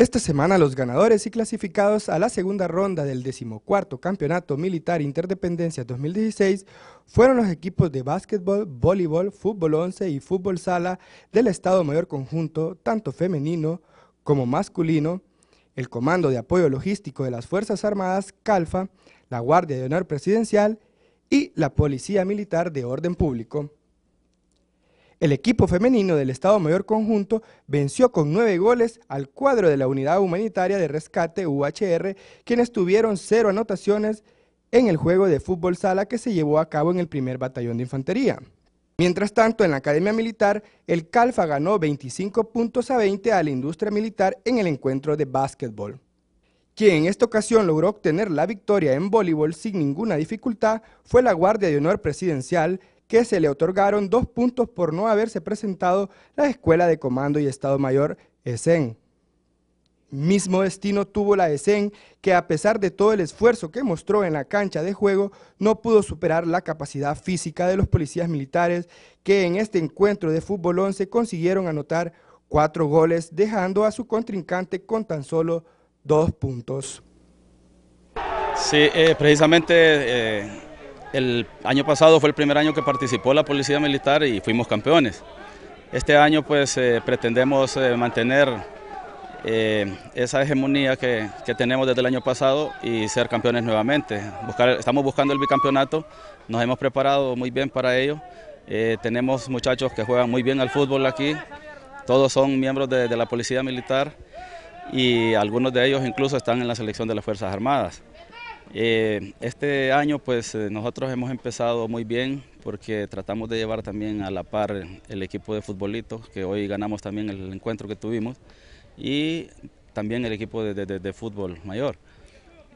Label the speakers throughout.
Speaker 1: Esta semana los ganadores y clasificados a la segunda ronda del decimocuarto Campeonato Militar Interdependencia 2016 fueron los equipos de básquetbol, voleibol, fútbol 11 y fútbol sala del Estado Mayor Conjunto, tanto femenino como masculino, el Comando de Apoyo Logístico de las Fuerzas Armadas, CALFA, la Guardia de Honor Presidencial y la Policía Militar de Orden Público. El equipo femenino del Estado Mayor Conjunto venció con nueve goles al cuadro de la Unidad Humanitaria de Rescate UHR, quienes tuvieron cero anotaciones en el juego de fútbol sala que se llevó a cabo en el primer batallón de infantería. Mientras tanto, en la Academia Militar, el Calfa ganó 25 puntos a 20 a la industria militar en el encuentro de básquetbol, quien en esta ocasión logró obtener la victoria en voleibol sin ninguna dificultad fue la Guardia de Honor Presidencial, que se le otorgaron dos puntos por no haberse presentado la Escuela de Comando y Estado Mayor ESEN. Mismo destino tuvo la ESEN, que a pesar de todo el esfuerzo que mostró en la cancha de juego, no pudo superar la capacidad física de los policías militares que en este encuentro de fútbol 11 consiguieron anotar cuatro goles, dejando a su contrincante con tan solo dos puntos.
Speaker 2: Sí, eh, precisamente eh, el año pasado fue el primer año que participó la Policía Militar y fuimos campeones. Este año pues eh, pretendemos eh, mantener eh, esa hegemonía que, tenemos desde el año pasado y ser campeones nuevamente. estamos buscando el bicampeonato, nos hemos preparado muy bien para ello. tenemos muchachos que juegan muy bien al fútbol aquí, todos son miembros de la Policía Militar y algunos de ellos incluso están en la selección de las Fuerzas Armadas. Eh, este año pues eh, nosotros hemos empezado muy bien porque tratamos de llevar también a la par el equipo de futbolito que hoy ganamos también el encuentro que tuvimos, y también el equipo de, fútbol mayor.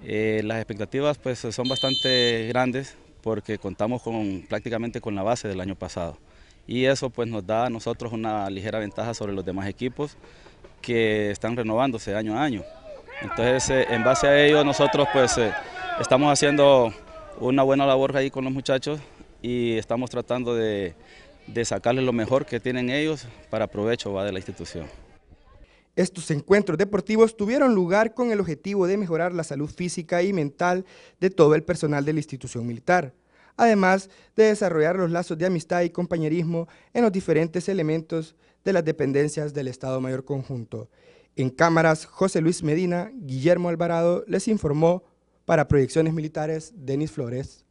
Speaker 2: Eh, las expectativas pues son bastante grandes porque contamos con, prácticamente con la base del año pasado y eso pues nos da a nosotros una ligera ventaja sobre los demás equipos que están renovándose año a año. Entonces en base a ello nosotros pues... Estamos haciendo una buena labor ahí con los muchachos y estamos tratando de, sacarles lo mejor que tienen ellos para provecho va, de la institución.
Speaker 1: Estos encuentros deportivos tuvieron lugar con el objetivo de mejorar la salud física y mental de todo el personal de la institución militar, además de desarrollar los lazos de amistad y compañerismo en los diferentes elementos de las dependencias del Estado Mayor Conjunto. En cámaras, José Luis Medina, Guillermo Alvarado les informó para proyecciones militares, Denis Flores.